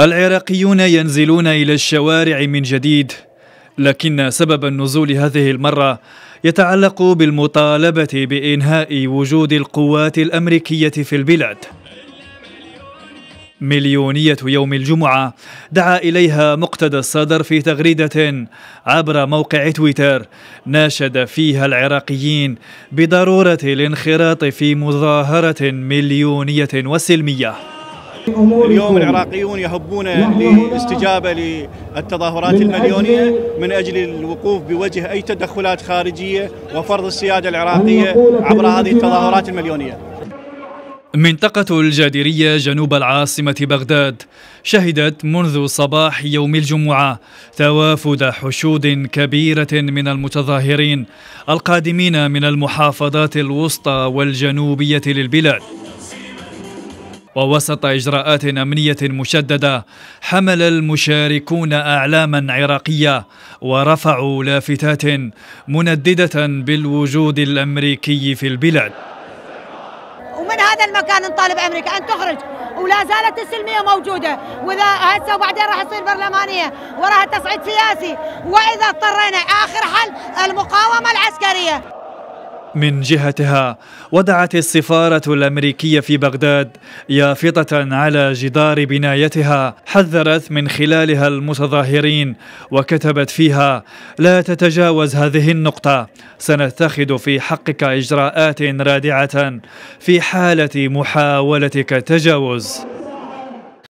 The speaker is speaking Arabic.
العراقيون ينزلون إلى الشوارع من جديد لكن سبب النزول هذه المرة يتعلق بالمطالبة بإنهاء وجود القوات الأمريكية في البلاد مليونية يوم الجمعة دعا إليها مقتدى الصدر في تغريدة عبر موقع تويتر ناشد فيها العراقيين بضرورة الانخراط في مظاهرة مليونية وسلمية اليوم العراقيون يهبون لاستجابة للتظاهرات المليونية من أجل الوقوف بوجه أي تدخلات خارجية وفرض السيادة العراقية عبر هذه التظاهرات المليونية منطقة الجادرية جنوب العاصمة بغداد شهدت منذ صباح يوم الجمعة توافد حشود كبيرة من المتظاهرين القادمين من المحافظات الوسطى والجنوبية للبلاد ووسط إجراءات أمنية مشددة حمل المشاركون أعلاما عراقية ورفعوا لافتات منددة بالوجود الأمريكي في البلاد ومن هذا المكان نطالب أمريكا أن تخرج ولا زالت السلميه موجوده واذا هسه وبعدين راح تصير برلمانيه وراها تصعيد سياسي واذا اضطرينا اخر حل المقاومه العسكريه من جهتها وضعت السفارة الأمريكية في بغداد يافطة على جدار بنايتها حذرت من خلالها المتظاهرين وكتبت فيها لا تتجاوز هذه النقطة سنتخذ في حقك إجراءات رادعة في حالة محاولتك التجاوز